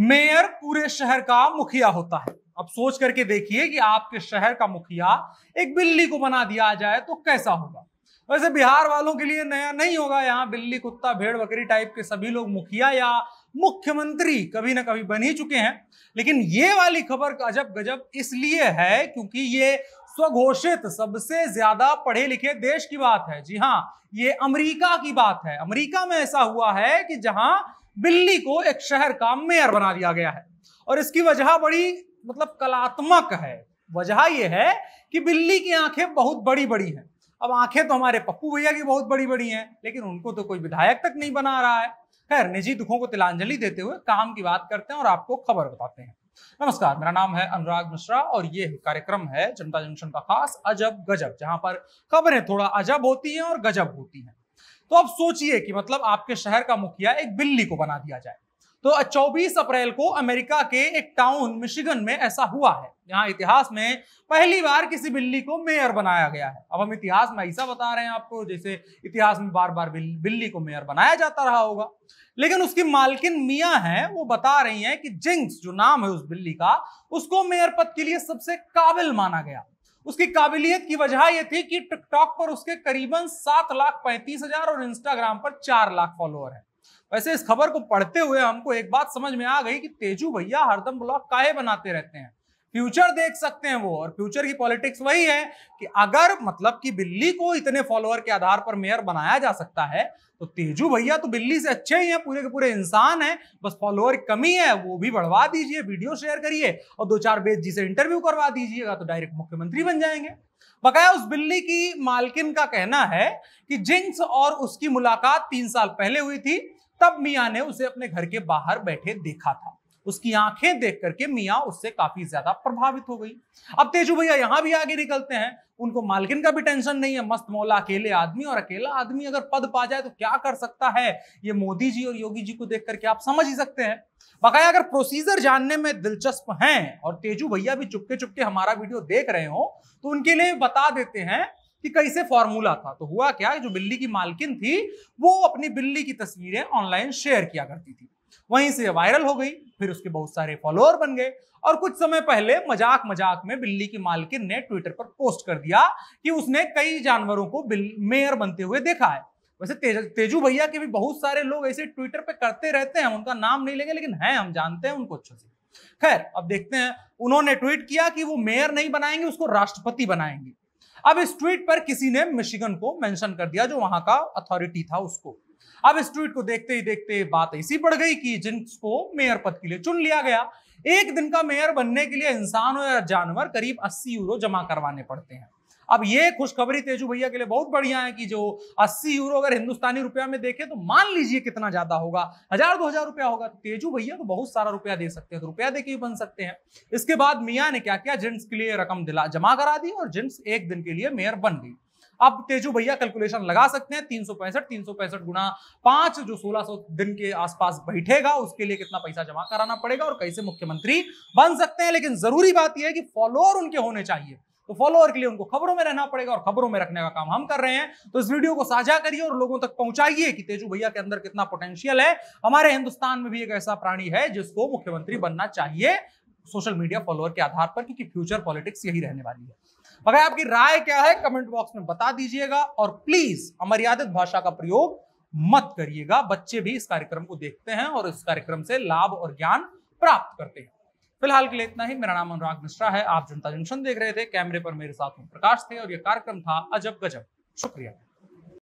mayor पूरे शहर का मुखिया होता है अब सोच करके देखिए कि आपके शहर का मुखिया एक बिल्ली को बना दिया जाए तो कैसा होगा वैसे बिहार वालों के लिए नया नहीं होगा यहाँ बिल्ली कुत्ता भेड़ बकरी टाइप के सभी लोग मुखिया या मुख्यमंत्री कभी ना कभी बन ही चुके हैं लेकिन ये वाली खबर अजब गजब इसलिए है क्योंकि ये स्वघोषित सबसे ज्यादा पढ़े लिखे देश की बात है जी हाँ ये अमेरिका की बात है अमेरिका में ऐसा हुआ है कि जहां बिल्ली को एक शहर का मेयर बना दिया गया है और इसकी वजह बड़ी मतलब कलात्मक है वजह यह है कि बिल्ली की आंखें बहुत बड़ी बड़ी हैं अब आंखें तो हमारे पप्पू भैया की बहुत बड़ी बड़ी हैं लेकिन उनको तो कोई विधायक तक नहीं बना रहा है खैर निजी दुखों को तिलांजलि देते हुए काम की बात करते हैं और आपको खबर बताते हैं नमस्कार मेरा नाम है अनुराग मिश्रा और ये कार्यक्रम है जनता जंक्शन का खास अजब गजब जहां पर खबरें थोड़ा अजब होती हैं और गजब होती हैं तो आप सोचिए कि मतलब आपके शहर का मुखिया एक बिल्ली को बना दिया जाए तो 24 अप्रैल को अमेरिका के एक टाउन मिशिगन में ऐसा हुआ है यहाँ इतिहास में पहली बार किसी बिल्ली को मेयर बनाया गया है अब हम इतिहास में ऐसा बता रहे हैं आपको जैसे इतिहास में बार बार बिल्ली को मेयर बनाया जाता रहा होगा लेकिन उसकी मालकिन मिया है वो बता रही हैं कि जिंक्स जो नाम है उस बिल्ली का उसको मेयर पद के लिए सबसे काबिल माना गया उसकी काबिलियत की वजह यह थी कि टिकटॉक पर उसके करीबन सात लाख पैंतीस हजार और इंस्टाग्राम पर चार लाख फॉलोअर है वैसे इस खबर को पढ़ते हुए हमको एक बात समझ में आ गई कि तेजू भैया हरदम ब्लॉग काहे बनाते रहते हैं फ्यूचर देख सकते हैं वो और फ्यूचर की पॉलिटिक्स वही है कि अगर मतलब कि बिल्ली को इतने फॉलोअर के आधार पर मेयर बनाया जा सकता है तो तेजू भैया तो बिल्ली से अच्छे ही हैं पूरे के पूरे इंसान हैं बस फॉलोअर कमी है वो भी बढ़वा दीजिए वीडियो शेयर करिए और दो चार बेच जी से इंटरव्यू करवा दीजिएगा तो डायरेक्ट मुख्यमंत्री बन जाएंगे बकाया उस बिल्ली की मालकिन का कहना है कि जिंक्स और उसकी मुलाकात तीन साल पहले हुई थी तब मियाँ ने उसे अपने घर के बाहर बैठे देखा था उसकी आंखें देख करके मियाँ उससे काफी ज्यादा प्रभावित हो गई अब तेजू भैया यहाँ भी आगे निकलते हैं उनको मालकिन का भी टेंशन नहीं है मस्त मौला अकेले आदमी और अकेला आदमी अगर पद पा जाए तो क्या कर सकता है ये मोदी जी और योगी जी को देख करके आप समझ ही सकते हैं बकाया अगर प्रोसीजर जानने में दिलचस्प हैं और तेजू भैया भी चुपके चुपके हमारा वीडियो देख रहे हो तो उनके लिए बता देते हैं कि कैसे फॉर्मूला था तो हुआ क्या जो बिल्ली की मालकिन थी वो अपनी बिल्ली की तस्वीरें ऑनलाइन शेयर किया करती थी वहीं से वायरल हो गई फिर उसके बहुत सारे फॉलोअर बन गए और कुछ समय पहले मजाक मजाक में बिल्ली की मालकिन ने ट्विटर पर पोस्ट कर दिया कि उसने कई जानवरों को मेयर बनते हुए देखा है वैसे तेज, तेजू भैया के भी बहुत सारे लोग ऐसे ट्विटर पर करते रहते हैं उनका नाम नहीं लेंगे लेकिन हैं हम जानते हैं उनको अच्छे से खैर अब देखते हैं उन्होंने ट्वीट किया कि वो मेयर नहीं बनाएंगे उसको राष्ट्रपति बनाएंगे अब इस ट्वीट पर किसी ने मिशिगन को मेंशन कर दिया जो वहां का अथॉरिटी था उसको अब इस ट्वीट को देखते ही देखते बात ऐसी बढ़ गई कि जिनको मेयर पद के लिए चुन लिया गया एक दिन का मेयर बनने के लिए इंसान या जानवर करीब अस्सी यूरो जमा करवाने पड़ते हैं अब ये खुशखबरी तेजू भैया के लिए बहुत बढ़िया है कि जो 80 यूरो अगर हिंदुस्तानी रुपया में देखें तो मान लीजिए कितना ज्यादा होगा हजार दो हजार रुपया होगा तो तेजू भैया तो बहुत सारा रुपया दे सकते हैं तो रुपया देके भी बन सकते हैं इसके बाद मियाँ ने क्या किया जेंट्स के लिए रकम दिला जमा करा दी और जेंट्स एक दिन के लिए मेयर बन गई अब तेजू भैया कैलकुलेशन लगा सकते हैं तीन सौ पैंसठ तीन सौ पैंसठ गुना पांच जो सोलह सौ दिन के आसपास बैठेगा उसके लिए कितना पैसा जमा कराना पड़ेगा और कैसे मुख्यमंत्री बन सकते हैं लेकिन जरूरी बात यह है कि फॉलोअर उनके होने चाहिए तो फॉलोअर के लिए उनको खबरों में रहना पड़ेगा और खबरों में रखने का काम हम कर रहे हैं तो इस वीडियो को साझा करिए और लोगों तक पहुंचाइए कि तेजू भैया के अंदर कितना पोटेंशियल है हमारे हिंदुस्तान में भी एक ऐसा प्राणी है जिसको मुख्यमंत्री बनना चाहिए सोशल मीडिया फॉलोअर के आधार पर क्योंकि फ्यूचर पॉलिटिक्स यही रहने वाली है अगर आपकी राय क्या है कमेंट बॉक्स में बता दीजिएगा और प्लीज अमर्यादित भाषा का प्रयोग मत करिएगा बच्चे भी इस कार्यक्रम को देखते हैं और इस कार्यक्रम से लाभ और ज्ञान प्राप्त करते हैं फिलहाल के लिए इतना ही मेरा नाम अनुराग मिश्रा है आप जनता जंक्शन देख रहे थे कैमरे पर मेरे साथ में प्रकाश थे और यह कार्यक्रम था अजब गजब शुक्रिया